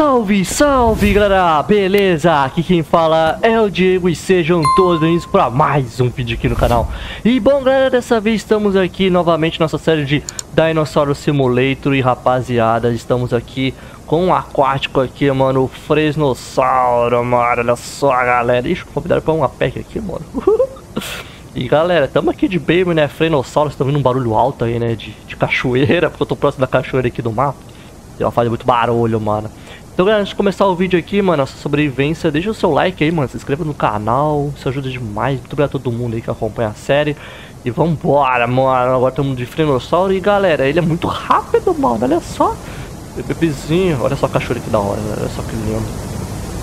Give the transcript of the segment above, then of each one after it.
Salve, salve galera, beleza? Aqui quem fala é o Diego e sejam todos bem-vindos para mais um vídeo aqui no canal E bom galera, dessa vez estamos aqui novamente nossa série de dinossauro Simulator E rapaziada, estamos aqui com um aquático aqui, mano, o Fresnossauro, mano, olha só galera Ixi, convidaram para uma pack aqui, mano E galera, estamos aqui de Baby, né, Frenossauro, vocês estão vendo um barulho alto aí, né, de, de cachoeira Porque eu tô próximo da cachoeira aqui do mapa Ela faz muito barulho, mano então, galera, antes de começar o vídeo aqui, mano, essa sobrevivência, deixa o seu like aí, mano, se inscreva no canal, isso ajuda demais, muito obrigado a todo mundo aí que acompanha a série. E vambora, mano, agora estamos de Frenossauro e, galera, ele é muito rápido, mano, olha só. Bebezinho, olha só a cachoeira que da hora, olha só que lindo.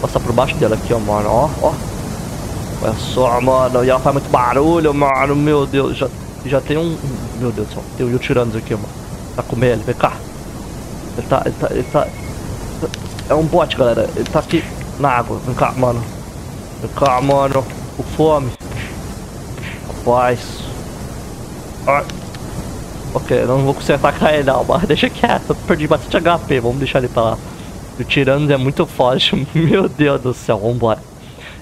Passar por baixo dela aqui, ó, mano, ó, ó. Olha só, mano, e ela faz muito barulho, mano, meu Deus, já, já tem um... Meu Deus do céu, tem um Tiranos aqui, mano. Tá com ele, vem cá. Ele tá, ele tá, ele tá... É um bot, galera. Ele tá aqui na água. Vem cá, mano. Vem cá, mano. Com fome. Rapaz. Ai. Ok, não vou conseguir atacar ele não, mas deixa quieto. Perdi bastante HP. Vamos deixar ele pra lá. O Tiranus é muito forte. Meu Deus do céu. Vambora.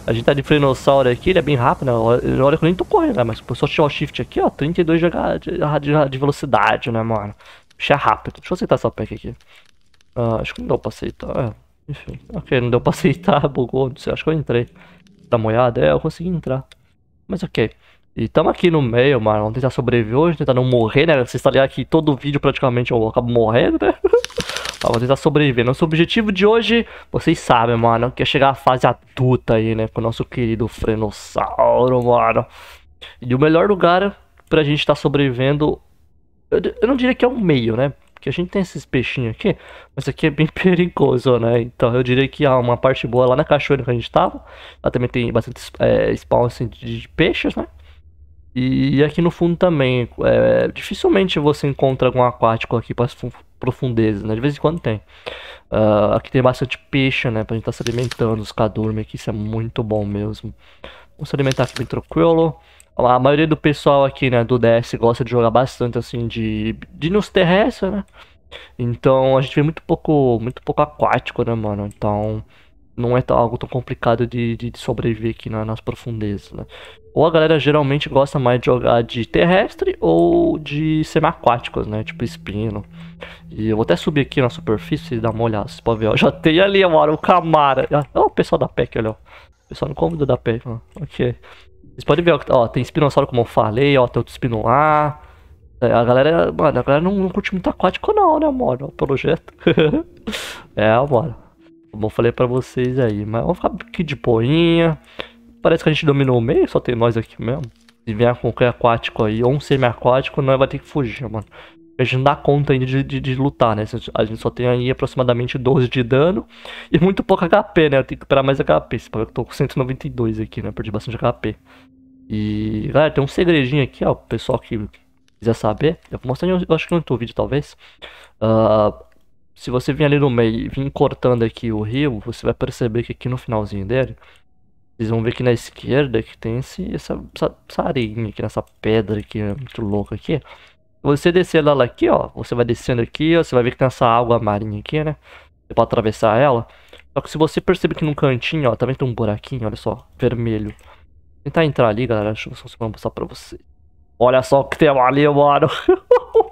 A gente tá de frenossauro aqui, ele é bem rápido, né? Olha que eu nem tô correndo, né? Mas se eu tirar o shift aqui, ó, 32 de, de, de, de velocidade, né, mano? Bicho é rápido. Deixa eu aceitar essa pack aqui. Ah, acho que não deu pra aceitar. É, enfim. Ok, não deu pra aceitar, bugou, não sei. Acho que eu entrei. Tá molhado? É, eu consegui entrar. Mas ok. E tamo aqui no meio, mano. Vamos tentar sobreviver hoje, tentar não morrer, né? Vocês estão ligados que todo vídeo praticamente eu acabo morrendo, né? Tá, ah, vou tentar sobreviver. Nosso objetivo de hoje, vocês sabem, mano, que é chegar à fase adulta aí, né? Com o nosso querido Frenossauro, mano. E o melhor lugar pra gente estar tá sobrevivendo, eu, eu não diria que é o meio, né? porque a gente tem esses peixinhos aqui, mas aqui é bem perigoso, né? Então eu diria que há ah, uma parte boa lá na cachoeira que a gente tava. Lá também tem bastante é, spawn assim, de, de, peixes, né? E aqui no fundo também, é, dificilmente você encontra algum aquático aqui para as profundezas, né? De vez em quando tem. Uh, aqui tem bastante peixe, né? Pra gente estar tá se alimentando, os cadurme aqui, isso é muito bom mesmo. Vamos se alimentar aqui bem tranquilo a maioria do pessoal aqui, né, do DS gosta de jogar bastante assim de nos terrestres, né? Então a gente vê muito pouco, muito pouco aquático, né, mano? Então não é algo tão complicado de, de, de sobreviver aqui né, nas profundezas, né? Ou a galera geralmente gosta mais de jogar de terrestre ou de aquáticos né? Tipo espino. E eu vou até subir aqui na superfície e dar uma olhada, vocês podem ver, ó. Já tem ali, mano, o Camara. Olha o pessoal da PEC, olha, ó. O pessoal não convida da PEC, mano. Ok. Vocês podem ver, tá, ó, tem espinossauro como eu falei, ó, tem outro espino lá. É, a galera, mano, a galera não, não curte muito aquático não, né, mano? o projeto é, mano. Como eu falei pra vocês aí, mas vamos ficar aqui de boinha. Parece que a gente dominou o meio, só tem nós aqui mesmo. Se vier qualquer aquático aí, ou um semi-aquático, nós vai ter que fugir, mano. A gente não dá conta ainda de, de, de lutar, né? A gente só tem aí aproximadamente 12 de dano e muito pouco HP, né? Eu tenho que recuperar mais HP. Se eu tô com 192 aqui, né? Perdi bastante HP. E, galera, tem um segredinho aqui, ó. O pessoal que quiser saber, eu vou mostrar, eu acho que no outro vídeo, talvez. Uh, se você vir ali no meio e vir cortando aqui o rio, você vai perceber que aqui no finalzinho dele, vocês vão ver que na esquerda que tem esse, essa, essa, essa aqui, nessa pedra aqui, né? muito louca aqui. Você descendo ela aqui, ó. Você vai descendo aqui, ó. Você vai ver que tem essa água marinha aqui, né? Você pode atravessar ela. Só que se você perceber que num cantinho, ó. também tá tem um buraquinho, olha só. Vermelho. Tentar entrar ali, galera. Deixa eu só mostrar pra vocês. Olha só o que tem ali, mano.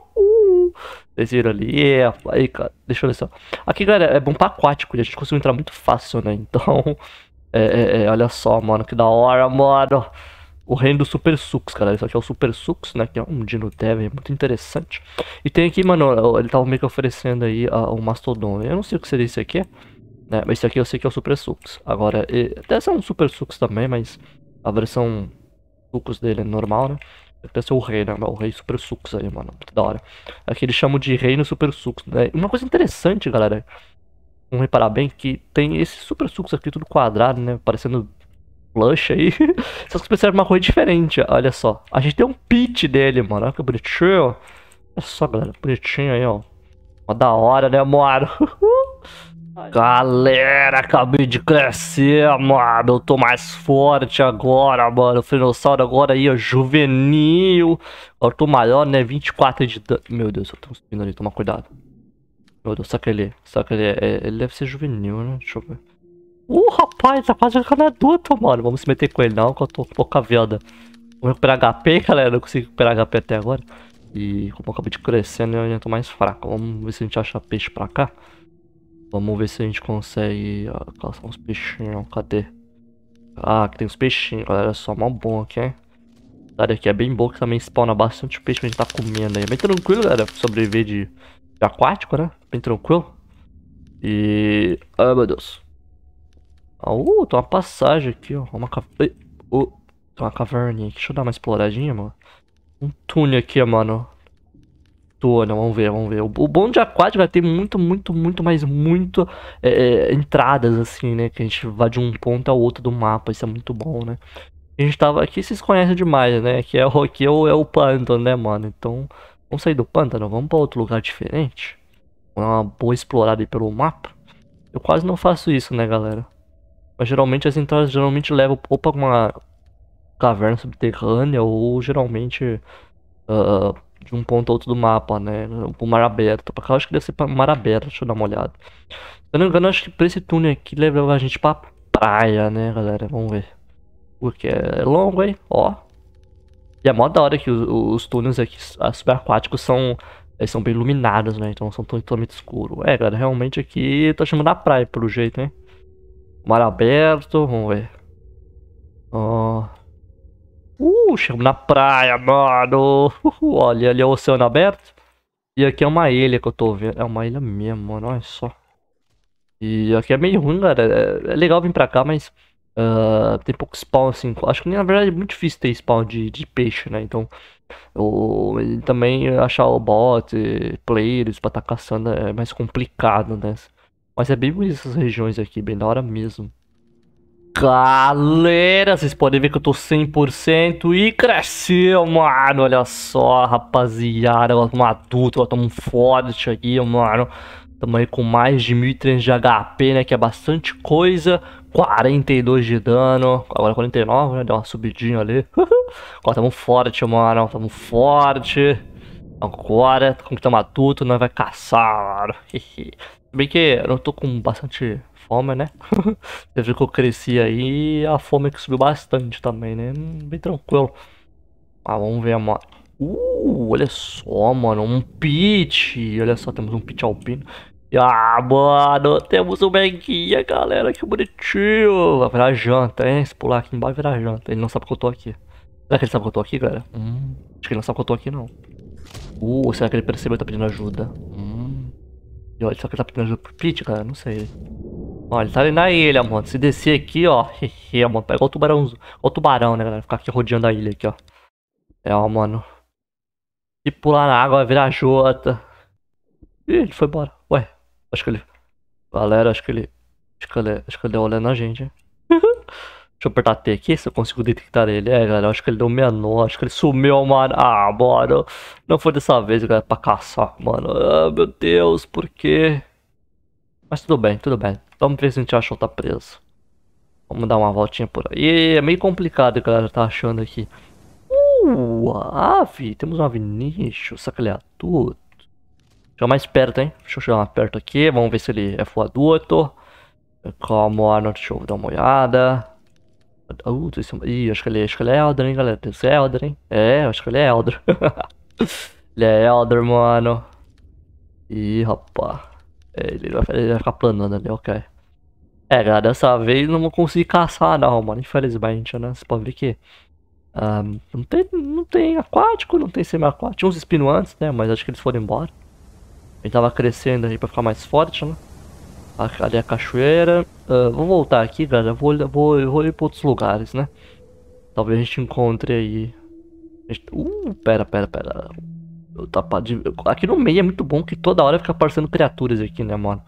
Vocês viram ali? Yeah. É, aí, cara, deixa eu ver só. Aqui, galera, é bom pra aquático. A gente conseguiu entrar muito fácil, né? Então, é, é, é, olha só, mano. Que da hora, mano o reino do Super Sux, cara. Isso aqui é o Super Sux, né? Que é um Dino Dev é muito interessante. E tem aqui, mano, ele tava meio que oferecendo aí o ah, um Mastodon. Eu não sei o que seria isso aqui, né? Mas isso aqui eu sei que é o Super Sux. Agora, até ser um Super Sux também, mas a versão Sucos dele é normal, né? Deve ser o rei, né? O rei Super Sux aí, mano. Muito da hora. Aqui eles chamam de reino Super Sux, né? Uma coisa interessante, galera. Vamos reparar bem que tem esse Super Sux aqui tudo quadrado, né? Parecendo plush aí. Só que percebem uma coisa diferente, olha só. A gente tem um pit dele, mano. Olha que bonitinho. Olha só, galera. Bonitinho aí, ó. Uma da hora, né, mano? Galera, acabei de crescer, mano. Eu tô mais forte agora, mano. O Frenossauro agora aí, ó, juvenil. Agora eu tô maior, né? 24 de dano. Meu Deus, eu tô subindo ali, toma cuidado. Meu Deus, só que ele. Só que ele, é... ele deve ser juvenil, né? Deixa eu ver. Uh, rapaz, tá quase jogando adulto, mano. Vamos se meter com ele não, que eu tô com pouca vida. Vamos recuperar HP, galera. Não consigo recuperar HP até agora. E como eu acabei de crescer, né, eu ainda tô mais fraco. Vamos ver se a gente acha peixe pra cá. Vamos ver se a gente consegue ah, caçar uns peixinhos. Cadê? Ah, aqui tem uns peixinhos, galera. É só mal bom aqui, hein? Essa área aqui é bem boa, que também spawna bastante peixe que a gente tá comendo aí. É bem tranquilo, galera, sobreviver de, de aquático, né? Bem tranquilo. E... Ah, meu Deus. Uh, tem uma passagem aqui, ó. Uma caverna. Uh, tem uma caverninha aqui. Deixa eu dar uma exploradinha, mano. Um túnel aqui, mano. Túnel, vamos ver, vamos ver. O, o bom de aquático vai ter muito, muito, muito, mas muito é, é, entradas, assim, né? Que a gente vai de um ponto ao outro do mapa. Isso é muito bom, né? A gente tava aqui, vocês conhecem demais, né? Que é o, aqui é o, é o pântano, né, mano? Então, vamos sair do pântano, vamos pra outro lugar diferente. Uma boa explorada aí pelo mapa. Eu quase não faço isso, né, galera? Mas geralmente as assim, entradas tá, geralmente levam ou para uma caverna subterrânea ou geralmente uh, de um ponto a outro do mapa, né? Pro mar aberto. Pra cá acho que deve ser pra mar aberto, deixa eu dar uma olhada. Se eu não me engano, acho que pra esse túnel aqui leva a gente pra praia, né, galera? Vamos ver. Porque é longo, hein? Ó. E é mó da hora que os, os túneis aqui ah, subaquáticos são eles eh, são bem iluminados, né? Então são totalmente escuro. É, galera, realmente aqui tá chamando a praia, pelo jeito, hein? Mar aberto, vamos ver. Ó. Uh, chegamos na praia, mano. Uh, olha, ali é o oceano aberto. E aqui é uma ilha que eu tô vendo. É uma ilha mesmo, mano. Olha só. E aqui é meio ruim, cara. É, é legal vir pra cá, mas uh, tem pouco spawn, assim. Acho que na verdade é muito difícil ter spawn de, de peixe, né? Então, eu, também achar o bot, players pra estar tá caçando é mais complicado, né? Mas é bem bonito essas regiões aqui, bem da hora mesmo. Galera, vocês podem ver que eu tô 100% e cresceu, mano. Olha só, rapaziada. Agora estamos é adulto, agora estamos forte aqui, mano. Tamo aí com mais de 1.300 de HP, né? Que é bastante coisa. 42 de dano. Agora 49, né? Deu uma subidinha ali. agora tamo forte, mano. Tamo forte. Agora, como que matuto, nós vai caçar. Bem que eu estou tô com bastante fome, né? Você viu que eu cresci aí a fome que subiu bastante também, né? Bem tranquilo. Ah, vamos ver, mano. Uh, olha só, mano. Um pit. Olha só, temos um pit alpino. Ah, mano, temos um meguinha, galera. Que bonitinho. Vai virar janta, hein? Se pular aqui embaixo, vai virar janta. Ele não sabe que eu tô aqui. Será que ele sabe que eu tô aqui, galera? Hum, acho que ele não sabe que eu tô aqui, não. Uh, será que ele percebeu que tá pedindo ajuda? Hum. E olha, será que ele tá pedindo ajuda pro Pete, cara? Não sei. Olha, ele tá ali na ilha, mano. Se descer aqui, ó. Hehe, mano. Pega o tubarão. o tubarão, né, galera? Ficar aqui rodeando a ilha aqui, ó. É, ó, mano. E pular na água, virar jota. Ih, ele foi embora. Ué, acho que ele. Galera, acho que ele. Acho que ele. Acho que ele deu olhando a gente, hein? Deixa eu apertar T aqui se eu consigo detectar ele. É, galera, acho que ele deu meia noite, acho que ele sumiu, mano. Ah, mano. Não foi dessa vez, galera, pra caçar, mano. Ah, meu Deus, por quê? Mas tudo bem, tudo bem. Vamos ver se a gente acha tá preso. Vamos dar uma voltinha por aí. É meio complicado, galera, tá achando aqui. Uh, ave. Temos uma ave nicho. Será que ele é adulto? Deixa eu mais perto, hein? Deixa eu chegar mais perto aqui. Vamos ver se ele é full adulto. Calma, deixa eu dar uma olhada. Adulto, ah, esse... É Ih, acho que ele, é, acho que ele é Elder, hein, galera. que ser Elder, hein? É, acho que ele é Elder. ele é Elder, mano. Ih, rapá, É, ele, vai, ele vai ficar planando ali, ok. É, galera, dessa vez não vou conseguir caçar, não, mano. Infelizmente, né? Você pode ver que. Um, ah, não, tem, não tem aquático, não tem semi-aquático. Tinha uns espinos antes, né? Mas acho que eles foram embora. Ele tava crescendo aí pra ficar mais forte, né? ali a cachoeira. Uh, ah, vou voltar aqui, galera. Vou, vou, vou ir para outros lugares, né? Talvez a gente encontre aí. Gente... Uh, pera, pera, pera. Eu tá de... Aqui no meio é muito bom que toda hora fica aparecendo criaturas aqui, né, mano?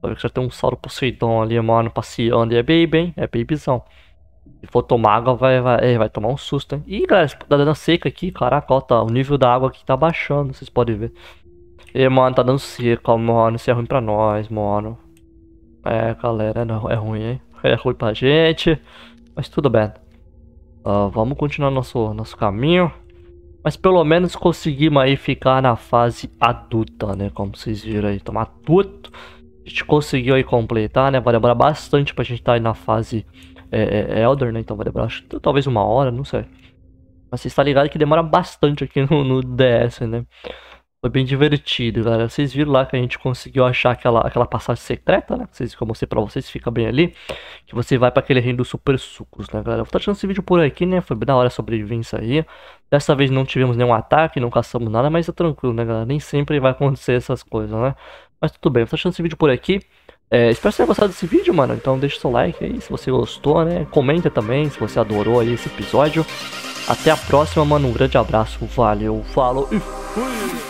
Só que já tem um Sauro Poseidon ali, mano, passeando. E é baby, hein? É babyzão. Se for tomar água, vai, vai, é, vai tomar um susto, hein? Ih, galera, tá dando seca aqui. Caraca, ó, tá, o nível da água aqui tá baixando, vocês podem ver. E, mano, tá dando seca, mano. Isso é ruim pra nós, mano. É, galera, não, é ruim, hein? É ruim pra gente. Mas tudo bem. Uh, vamos continuar nosso, nosso caminho. Mas pelo menos conseguimos aí ficar na fase adulta, né? Como vocês viram aí, tomar tudo. A gente conseguiu aí completar, né? Vai demorar bastante pra gente estar tá aí na fase é, é, é, Elder, né? Então vai demorar acho, talvez uma hora, não sei. Mas vocês estão tá ligados que demora bastante aqui no, no DS, né? Foi bem divertido, galera. Vocês viram lá que a gente conseguiu achar aquela, aquela passagem secreta, né? Vocês, que eu mostrei pra vocês, fica bem ali. Que você vai para aquele reino dos super sucos, né, galera? vou estar tá achando esse vídeo por aqui, né? Foi da hora a sobrevivência aí. Dessa vez não tivemos nenhum ataque, não caçamos nada, mas é tranquilo, né, galera? Nem sempre vai acontecer essas coisas, né? Mas tudo bem, vou estar tá achando esse vídeo por aqui. É, espero que você tenha gostado desse vídeo, mano. Então deixa seu like aí se você gostou, né? Comenta também se você adorou aí esse episódio. Até a próxima, mano. Um grande abraço. Valeu, falou e fui!